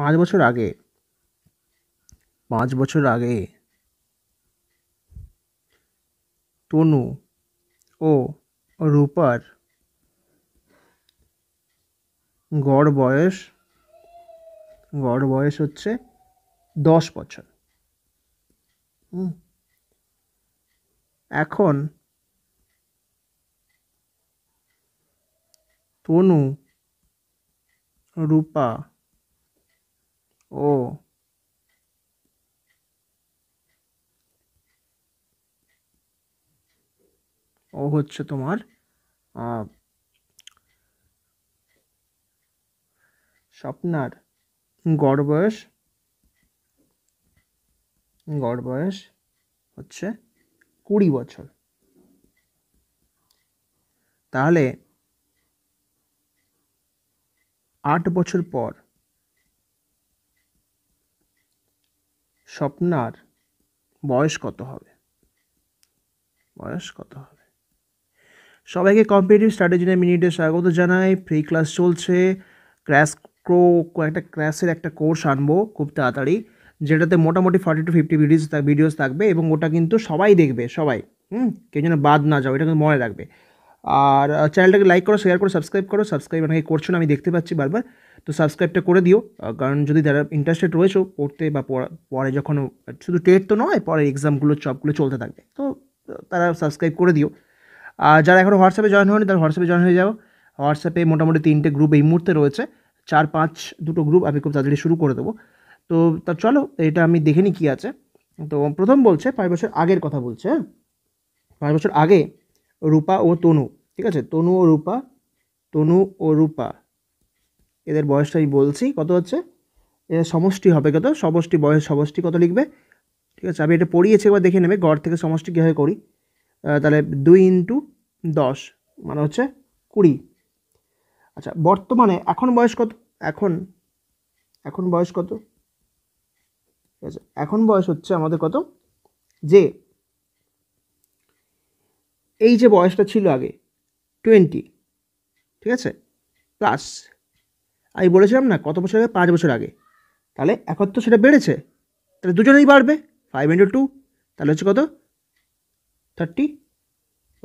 পাঁচ বছর আগে পাঁচ বছর আগে তনু ও রূপার গড় বয়স গড় বয়স হচ্ছে দশ বছর এখন তনু রূপা ও ও হচ্ছে তোমার স্বপ্নার গড় বয়স গড় বয়স হচ্ছে কুড়ি বছর তাহলে আট বছর পর স্বপ্নার বয়স কত হবে বয়স কত হবে সবাইকে কম্পিটিভ স্ট্র্যাটেজি মিনিটে স্বাগত জানাই ফ্রি ক্লাস চলছে ক্র্যাশ ক্রো একটা ক্র্যাশের একটা কোর্স আনবো খুব তাড়াতাড়ি যেটাতে মোটামুটি forty to fifty videos videos থাকবে এবং ওটা কিন্তু সবাই দেখবে সবাই হুম কেউ যেন বাদ না যাও এটা কিন্তু মনে রাখবে আর চ্যানেলটাকে লাইক করো শেয়ার করো সাবস্ক্রাইব করো সাবস্ক্রাইব অনেকে করছো না আমি দেখতে পাচ্ছি বারবার তো সাবস্ক্রাইবটা করে দিও কারণ যদি যারা ইন্টারেস্টেড রয়েছো পড়তে বা পরে যখন শুধু টেট তো নয় পরে এক্সামগুলো সবগুলো চলতে থাকবে তো তারা সাবস্ক্রাইব করে দিও আর যারা এখন হোয়াটসঅ্যাপে জয়েন হয়নি তারা হোয়াটসঅ্যাপে জয়েন হয়ে যাও হোয়াটসঅ্যাপে মোটামুটি তিনটে গ্রুপ এই মুহূর্তে রয়েছে চার পাঁচ দুটো গ্রুপ আমি খুব তাড়াতাড়ি শুরু করে দেবো তো তা চলো এটা আমি দেখে নিই কী আছে তো প্রথম বলছে পাঁচ বছর আগের কথা বলছে হ্যাঁ পাঁচ বছর আগে রূপা ও তনু ঠিক আছে তনু ও রূপা তনু ও রূপা এদের বয়সটা আমি বলছি কত হচ্ছে এদের সমষ্টি হবে কত সমষ্টি বয়স সমষ্টি কত লিখবে ঠিক আছে আমি এটা পড়িয়েছি একবার দেখে নেবে গড় থেকে সমষ্টি কীভাবে করি তাহলে দুই ইন্টু দশ মানে হচ্ছে কুড়ি আচ্ছা বর্তমানে এখন বয়স কত এখন এখন বয়স কত ঠিক আছে এখন বয়স হচ্ছে আমাদের কত যে এই যে বয়সটা ছিল আগে টোয়েন্টি ঠিক আছে প্লাস আমি বলেছিলাম না কত বছর আগে পাঁচ বছর আগে তাহলে এখন তো সেটা বেড়েছে তাহলে দুজনেই বাড়বে ফাইভ ইন্টু টু তাহলে হচ্ছে কত থার্টি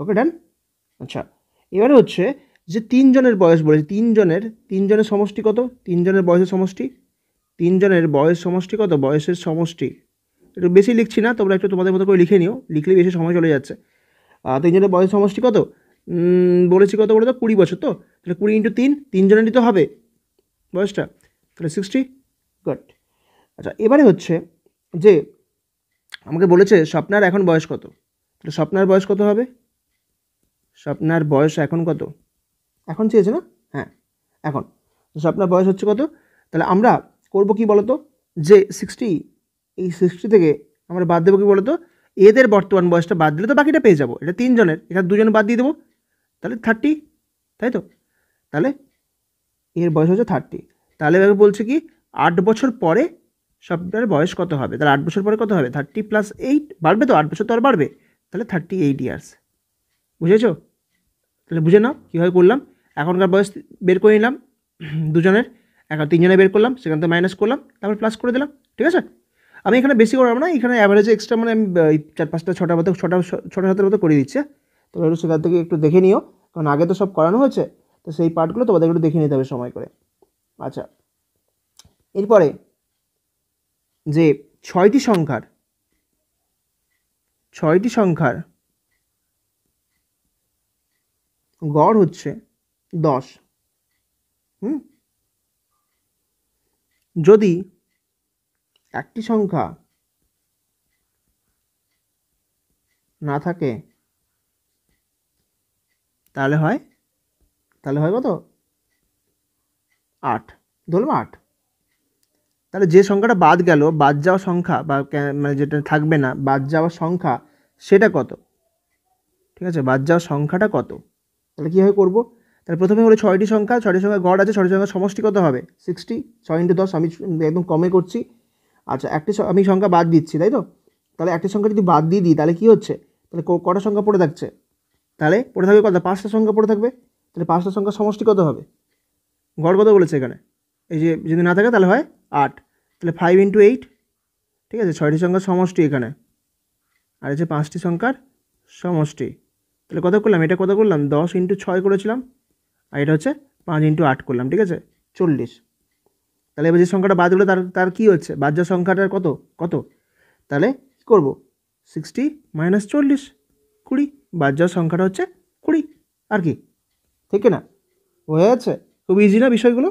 ওকে ডান আচ্ছা এবারে হচ্ছে যে তিনজনের বয়স বলেছে তিনজনের তিনজনের সমষ্টি কত তিনজনের বয়সের সমষ্টি তিনজনের বয়স সমষ্টি কত বয়সের সমষ্টি একটু বেশি লিখছি না তোমরা একটু তোমাদের মতো করে লিখে নিও লিখলে বেশি সময় চলে যাচ্ছে তিনজনের বয়স সমষ্টি কত বলেছি কত বলে তো কুড়ি বছর তো তাহলে কুড়ি ইন্টু তিন তিনজনেরই তো হবে বয়সটা তাহলে সিক্সটি গট আচ্ছা এবারে হচ্ছে যে আমাকে বলেছে স্বপ্নার এখন বয়স কত তাহলে স্বপ্নার বয়স কত হবে স্বপ্নার বয়স এখন কত এখন চেয়েছে না হ্যাঁ এখন স্বপ্নার বয়স হচ্ছে কত তাহলে আমরা করব কি বলতো যে সিক্সটি এই সিক্সটি থেকে আমরা বাদ দেবো কি বলতো এদের বর্তমান বয়সটা বাদ দিলে তো বাকিটা পেয়ে যাবো এটা তিনজনের এখানে দুজন বাদ দিয়ে দেবো তাহলে থার্টি তাই তো তাহলে এর বয়স হচ্ছে থার্টি তাহলে এবার বলছে কি আট বছর পরে সবটার বয়স কত হবে তাহলে আট বছর পরে কত হবে থার্টি প্লাস এইট বাড়বে তো আট বছর তো আর বাড়বে তাহলে থার্টি এইট ইয়ার্স বুঝেছো তাহলে বুঝে নাও কীভাবে করলাম এখনকার বয়স বের করে নিলাম দুজনের এখন তিনজনে বের করলাম সেখান থেকে মাইনাস করলাম তারপর প্লাস করে দিলাম ঠিক আছে আমি এখানে বেশি করলাম না এখানে অ্যাভারেজে এক্সট্রা মানে আমি চার পাঁচটা ছটার মতো ছটা ছটা সাতের মতো করে দিচ্ছি হ্যাঁ? তো একটু সেখান থেকে একটু দেখে নিও কারণ আগে তো সব করানো হয়েছে তো সেই পার্টগুলো তোমাদের একটু দেখে নিতে হবে সময় করে আচ্ছা এরপরে যে ছয়টি সংখ্যার ছয়টি সংখ্যার গড় হচ্ছে দশ হুম যদি একটি সংখ্যা না থাকে তাহলে হয় তাহলে হয় কত আট ধরলাম আট তাহলে যে সংখ্যাটা বাদ গেল বাদ যাওয়া সংখ্যা বা মানে যেটা থাকবে না বাদ যাওয়া সংখ্যা সেটা কত ঠিক আছে বাদ যাওয়া সংখ্যাটা কত তাহলে কীভাবে করবো তাহলে প্রথমে হলো ছয়টি সংখ্যা ছয়টি সংখ্যা গড় আছে ছয়টি সংখ্যা সমষ্টি কত হবে সিক্সটি ছয় ইন্টু দশ আমি একদম কমে করছি আচ্ছা একটি আমি সংখ্যা বাদ দিচ্ছি তাই তো তাহলে একটি সংখ্যা যদি বাদ দিয়ে দিই তাহলে কী হচ্ছে তাহলে কটা সংখ্যা পড়ে থাকছে তাহলে পড়ে থাকবে কত পাঁচটা সংখ্যা পড়ে থাকবে তাহলে পাঁচটা সংখ্যা সমষ্টি কত হবে গড় কত বলেছে এখানে এই যে যদি না থাকে তাহলে হয় আট তাহলে ফাইভ ইন্টু এইট ঠিক আছে ছয়টি সংখ্যা সমষ্টি এখানে আর যে পাঁচটি সংখ্যার সমষ্টি তাহলে কত করলাম এটা কত করলাম দশ ইন্টু ছয় করেছিলাম আর এটা হচ্ছে পাঁচ ইন্টু আট করলাম ঠিক আছে চল্লিশ তাহলে এবার যে সংখ্যাটা বাদ হলো তার তার কী হচ্ছে বাদ যাওয়ার সংখ্যাটার কত কত তাহলে কী করবো সিক্সটি মাইনাস চল্লিশ কুড়ি বাদ যাওয়ার সংখ্যাটা হচ্ছে কুড়ি আর কি ঠিক না হয়ে যাচ্ছে খুব ইজি না বিষয়গুলো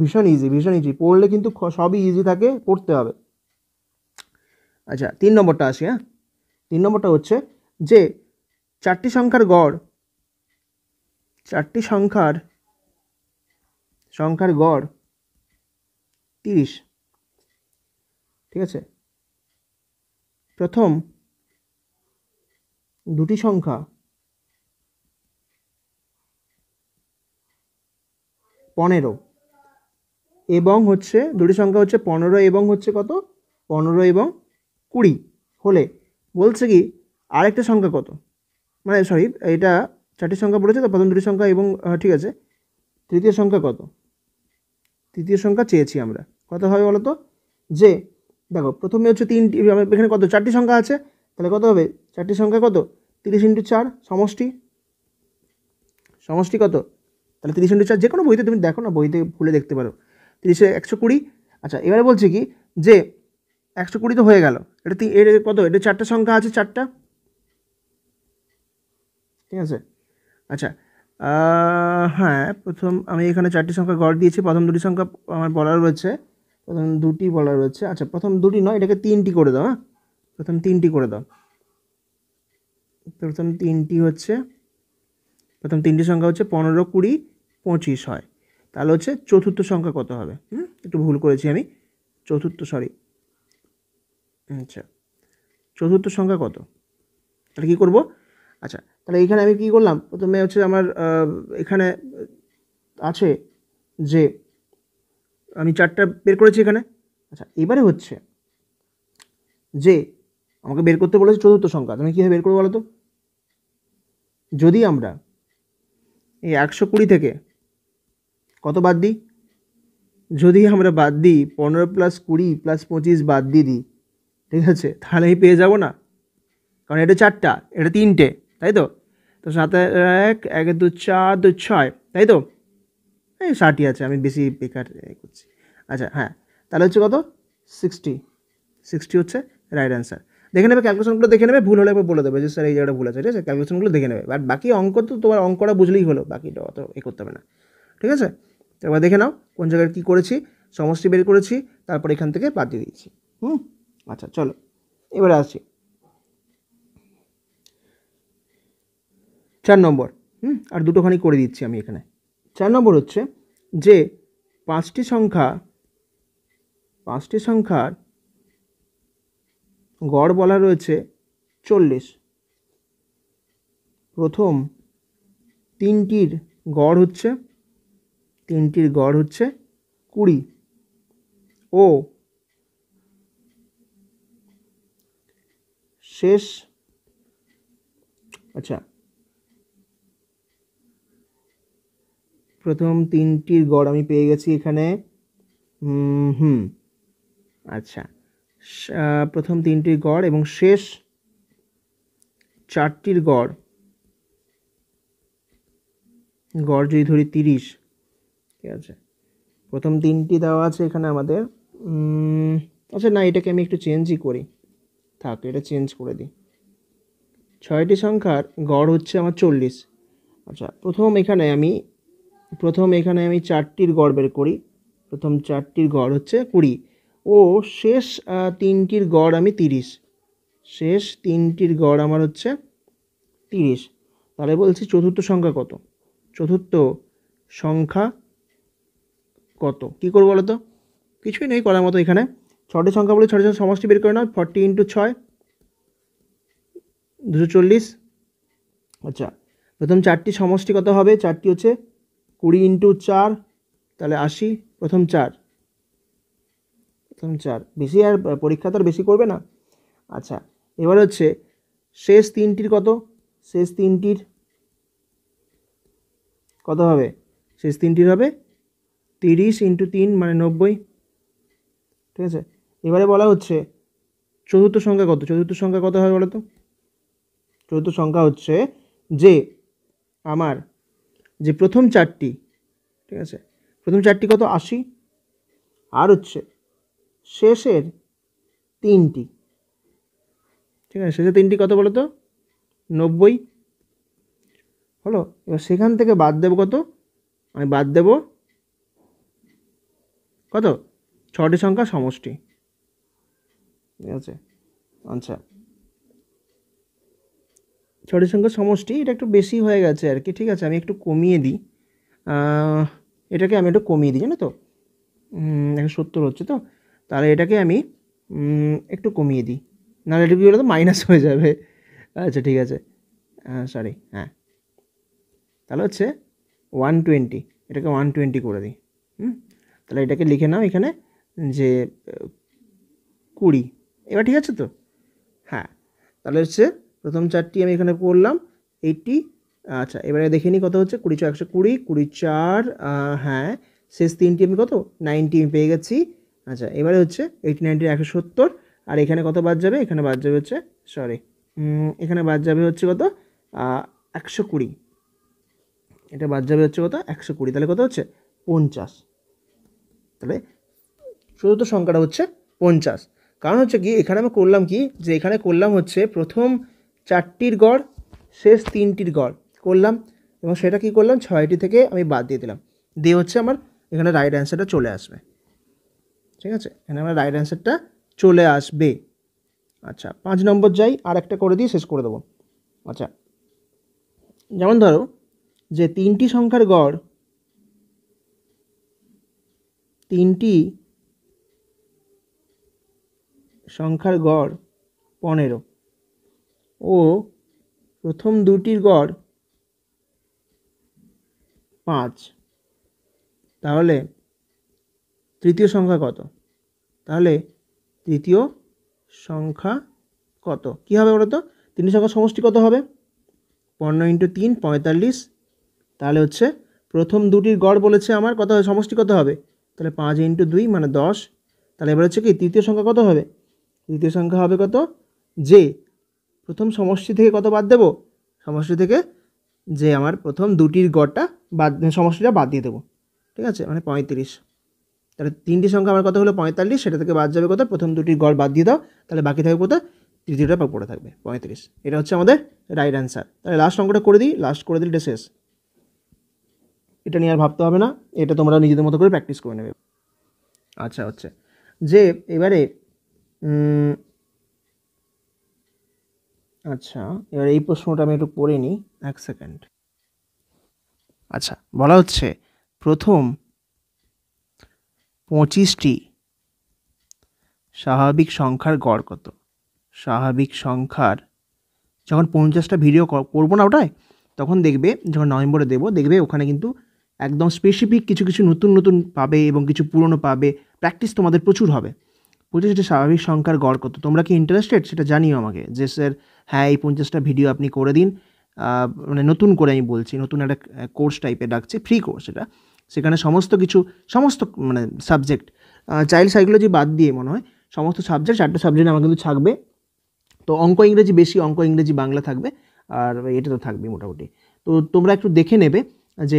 ভীষণ ইজি ভীষণ ইজি পড়লে কিন্তু সবই ইজি থাকে পড়তে হবে আচ্ছা তিন নম্বরটা আসি হ্যাঁ তিন নম্বরটা হচ্ছে যে চারটি সংখ্যার গড় চারটি সংখ্যার সংখ্যার গড় তিরিশ ঠিক আছে প্রথম দুটি সংখ্যা পনেরো এবং হচ্ছে দুটি সংখ্যা হচ্ছে পনেরো এবং হচ্ছে কত পনেরো এবং কুড়ি হলে বলছে কি আরেকটা সংখ্যা কত মানে সরি এটা চারটি সংখ্যা পড়েছে তো প্রথম দুটি সংখ্যা এবং ঠিক আছে তৃতীয় সংখ্যা কত তৃতীয় সংখ্যা চেয়েছি আমরা কত হবে বলো তো যে দেখো প্রথমে হচ্ছে তিনটি এখানে কত চারটি সংখ্যা আছে তাহলে কত হবে চারটি সংখ্যা কত তিরিশ ইন্টু চার সমষ্টি সমষ্টি কত তাহলে তিরিশ ইন্টু চার যে কোনো বইতে তুমি দেখো না বইতে ভুলে দেখতে পারো তিরিশে একশো কুড়ি আচ্ছা এবারে বলছি কি যে একশো কুড়ি তো হয়ে গেল এটা এর কত এটা চারটা সংখ্যা আছে চারটা ঠিক আছে আচ্ছা হ্যাঁ প্রথম আমি এখানে চারটি সংখ্যা গড় দিয়েছি প্রথম দুটি সংখ্যা আমার বলার রয়েছে প্রথম দুটি বলার রয়েছে আচ্ছা প্রথম দুটি নয় এটাকে তিনটি করে দাও হ্যাঁ প্রথম তিনটি করে দাও প্রথম তিনটি হচ্ছে প্রথম তিনটি সংখ্যা হচ্ছে পনেরো কুড়ি পঁচিশ হয় তাহলে হচ্ছে চতুর্থ সংখ্যা কত হবে হুম একটু ভুল করেছি আমি চতুর্থ সরি আচ্ছা চতুর্থ সংখ্যা কত তাহলে কী করবো আচ্ছা তাহলে এখানে আমি কি করলাম প্রথমে হচ্ছে আমার এখানে আছে যে আমি চারটা বের করেছি এখানে আচ্ছা এবারে হচ্ছে যে আমাকে বের করতে বলেছে চতুর্থ সংখ্যা তুমি কীভাবে বের করবো বলো তো যদি আমরা এই একশো কুড়ি থেকে কত বাদ দিই যদি আমরা বাদ দিই পনেরো প্লাস কুড়ি প্লাস পঁচিশ বাদ দিয়ে দিই ঠিক আছে তাহলে আমি পেয়ে যাবো না কারণ এটা চারটা এটা তিনটে তাই তো তো সাথে এক এক দু চার দু ছয় তাই তো এই ষাটই আছে আমি বেশি বেকার করছি আচ্ছা হ্যাঁ তাহলে হচ্ছে কত সিক্সটি সিক্সটি হচ্ছে রাইট অ্যান্সার দেখে নেবে ক্যালকুলেশনগুলো দেখে নেবে ভুল হলে একবার বলে দেবে যে স্যার এই জায়গাটা ভুল আছে ঠিক আছে ক্যালকুলেশনগুলো দেখে নেবে বাট বাকি অঙ্ক তো তোমার অঙ্কটা বুঝলেই হলো বাকিটা অত এ করতে হবে না ঠিক আছে তো এবার দেখে নাও কোন জায়গায় কী করেছি সমষ্টি বের করেছি তারপর এখান থেকে বাদ দিয়ে দিয়েছি হুম আচ্ছা চলো এবারে আসি চার নম্বর হুম আর দুটোখানি করে দিচ্ছি আমি এখানে চার নম্বর হচ্ছে যে পাঁচটি সংখ্যা পাঁচটি সংখ্যার গড় বলা রয়েছে চল্লিশ প্রথম তিনটির গড় হচ্ছে তিনটির গড় হচ্ছে কুড়ি ও শেষ আচ্ছা প্রথম তিনটির গড় আমি পেয়ে গেছি এখানে হুম আচ্ছা প্রথম তিনটির গড় এবং শেষ চারটির গড় গড় যদি ধরি তিরিশ ঠিক আছে প্রথম তিনটি দেওয়া আছে এখানে আমাদের আচ্ছা না এটাকে আমি একটু চেঞ্জই করি থাক এটা চেঞ্জ করে দিই ছয়টি সংখ্যার গড় হচ্ছে আমার চল্লিশ আচ্ছা প্রথম এখানে আমি প্রথম এখানে আমি চারটির গড় বের করি প্রথম চারটির গড় হচ্ছে কুড়ি ও শেষ তিনটির গড় আমি তিরিশ শেষ তিনটির গড় আমার হচ্ছে তিরিশ তাহলে বলছি চতুর্থ সংখ্যা কত চতুর্থ সংখ্যা কত কী করবো বলো তো কিছুই নেই করার মতো এখানে ছটি সংখ্যা বলে ছটি সমষ্টি বের করে নাও ফর্টি ইন্টু ছয় দুশো চল্লিশ আচ্ছা প্রথম চারটি সমষ্টি কত হবে চারটি হচ্ছে কুড়ি ইন্টু চার তাহলে আশি প্রথম চার তিন চার বেশি আর পরীক্ষা তো আর বেশি করবে না আচ্ছা এবার হচ্ছে শেষ তিনটির কত শেষ তিনটির কত হবে শেষ তিনটির হবে তিরিশ ইন্টু তিন মানে নব্বই ঠিক আছে এবারে বলা হচ্ছে চতুর্থ সংখ্যা কত চতুর্থ সংখ্যা কত হবে বলো তো চতুর্থ সংখ্যা হচ্ছে যে আমার যে প্রথম চারটি ঠিক আছে প্রথম চারটি কত আশি আর হচ্ছে শেষের তিনটি ঠিক আছে শেষের তিনটি কত বলো তো নব্বই হলো এবার সেখান থেকে বাদ দেবো কত আমি বাদ দেব কত ছটি সংখ্যা সমষ্টি ঠিক আছে আচ্ছা ছটি সংখ্যা সমষ্টি এটা একটু বেশি হয়ে গেছে আর কি ঠিক আছে আমি একটু কমিয়ে দিই এটাকে আমি একটু কমিয়ে দিই জানো তো একশো সত্তর হচ্ছে তো তাহলে এটাকে আমি একটু কমিয়ে দিই নাহলে এটা কি বলতো মাইনাস হয়ে যাবে আচ্ছা ঠিক আছে হ্যাঁ সরি হ্যাঁ তাহলে হচ্ছে ওয়ান টোয়েন্টি এটাকে ওয়ান টোয়েন্টি করে দিই হুম তাহলে এটাকে লিখে নাও এখানে যে কুড়ি এবার ঠিক আছে তো হ্যাঁ তাহলে হচ্ছে প্রথম চারটি আমি এখানে করলাম এইটটি আচ্ছা এবারে দেখে নিই কত হচ্ছে কুড়ি চার একশো কুড়ি কুড়ি চার হ্যাঁ শেষ তিনটি আমি কত নাইনটি আমি পেয়ে গেছি আচ্ছা এবারে হচ্ছে এইটি নাইনটির একশো সত্তর আর এখানে কত বাদ যাবে এখানে বাদ যাবে হচ্ছে সরি এখানে বাদ যাবে হচ্ছে কত একশো কুড়ি এটা বাদ যাবে হচ্ছে কত একশো কুড়ি তাহলে কত হচ্ছে পঞ্চাশ তাহলে চতুর্থ সংখ্যাটা হচ্ছে পঞ্চাশ কারণ হচ্ছে কি এখানে আমি করলাম কি যে এখানে করলাম হচ্ছে প্রথম চারটির গড় শেষ তিনটির গড় করলাম এবং সেটা কি করলাম ছয়টি থেকে আমি বাদ দিয়ে দিলাম দিয়ে হচ্ছে আমার এখানে রাইট অ্যান্সারটা চলে আসবে ঠিক আছে এখানে আমার রাইট অ্যান্সারটা চলে আসবে আচ্ছা পাঁচ নম্বর যাই আর একটা করে দিয়ে শেষ করে দেবো আচ্ছা যেমন ধরো যে তিনটি সংখ্যার গড় তিনটি সংখ্যার গড় পনেরো ও প্রথম দুটির গড় পাঁচ তাহলে তৃতীয় সংখ্যা কত তাহলে তৃতীয় সংখ্যা কত কী হবে বলো তো সংখ্যা সমষ্টি কত হবে পনেরো ইন্টু তিন পঁয়তাল্লিশ তাহলে হচ্ছে প্রথম দুটির গড় বলেছে আমার কত হবে সমষ্টি কত হবে তাহলে পাঁচ ইন্টু দুই মানে দশ তাহলে এবার হচ্ছে কি তৃতীয় সংখ্যা কত হবে তৃতীয় সংখ্যা হবে কত যে প্রথম সমষ্টি থেকে কত বাদ দেবো সমষ্টি থেকে যে আমার প্রথম দুটির গড়টা বাদ সমষ্টিটা বাদ দিয়ে দেবো ঠিক আছে মানে পঁয়ত্রিশ তাহলে তিনটি সংখ্যা আমার কথা হলো পঁয়তাল্লিশ সেটা থেকে বাদ যাবে কত প্রথম দুটির গড় বাদ দিয়ে দাও তাহলে বাকি থাকবে কোথায় তৃতীয়টা পড়ে থাকবে পঁয়ত্রিশ এটা হচ্ছে আমাদের রাইট অ্যান্সার তাহলে লাস্ট অঙ্কটা করে দিই লাস্ট করে দিলে শেষ এটা নিয়ে আর ভাবতে হবে না এটা তোমরা নিজেদের মতো করে প্র্যাকটিস করে নেবে আচ্ছা হচ্ছে যে এবারে আচ্ছা এবার এই প্রশ্নটা আমি একটু পড়ে নিই এক সেকেন্ড আচ্ছা বলা হচ্ছে প্রথম পঁচিশটি স্বাভাবিক সংখ্যার গড় কত স্বাভাবিক সংখ্যার যখন পঞ্চাশটা ভিডিও করবো না ওটায় তখন দেখবে যখন নভেম্বরে দেবো দেখবে ওখানে কিন্তু একদম স্পেসিফিক কিছু কিছু নতুন নতুন পাবে এবং কিছু পুরনো পাবে প্র্যাকটিস তোমাদের প্রচুর হবে পঁচিশটা স্বাভাবিক সংখ্যার গড় কত তোমরা কি ইন্টারেস্টেড সেটা জানিও আমাকে যে স্যার হ্যাঁ এই পঞ্চাশটা ভিডিও আপনি করে দিন মানে নতুন করে আমি বলছি নতুন একটা কোর্স টাইপের ডাকছে ফ্রি কোর্স এটা সেখানে সমস্ত কিছু সমস্ত মানে সাবজেক্ট চাইল্ড সাইকোলজি বাদ দিয়ে মনে হয় সমস্ত সাবজেক্ট চারটে সাবজেক্ট আমার কিন্তু থাকবে তো অঙ্ক ইংরেজি বেশি অঙ্ক ইংরেজি বাংলা থাকবে আর এটা তো থাকবেই মোটামুটি তো তোমরা একটু দেখে নেবে যে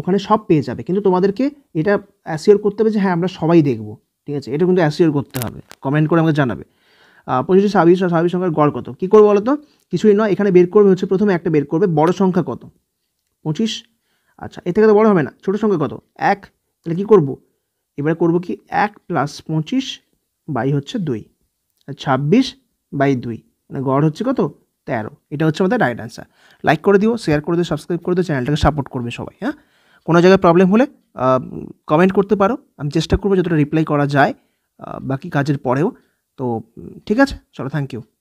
ওখানে সব পেয়ে যাবে কিন্তু তোমাদেরকে এটা অ্যাসিওর করতে হবে যে হ্যাঁ আমরা সবাই দেখব ঠিক আছে এটা কিন্তু অ্যাসিওর করতে হবে কমেন্ট করে আমাকে জানাবে পঁচিশ স্বাভাবিক স্বাভাবিক সংখ্যার গড় কত কী করবো বলো তো কিছুই নয় এখানে বের করবে হচ্ছে প্রথমে একটা বের করবে বড় সংখ্যা কত পঁচিশ আচ্ছা এ থেকে তো বড় হবে না ছোটো সংখ্যা কত এক তাহলে কী করবো এবারে করব কি এক প্লাস পঁচিশ বাই হচ্ছে দুই ছাব্বিশ বাই দুই মানে গড় হচ্ছে কত তেরো এটা হচ্ছে আমাদের রাইট অ্যান্সার লাইক করে দিও শেয়ার করে দিও সাবস্ক্রাইব করে দিও চ্যানেলটাকে সাপোর্ট করবে সবাই হ্যাঁ কোনো জায়গায় প্রবলেম হলে কমেন্ট করতে পারো আমি চেষ্টা করবো যতটা রিপ্লাই করা যায় বাকি কাজের পরেও তো ঠিক আছে চলো থ্যাংক ইউ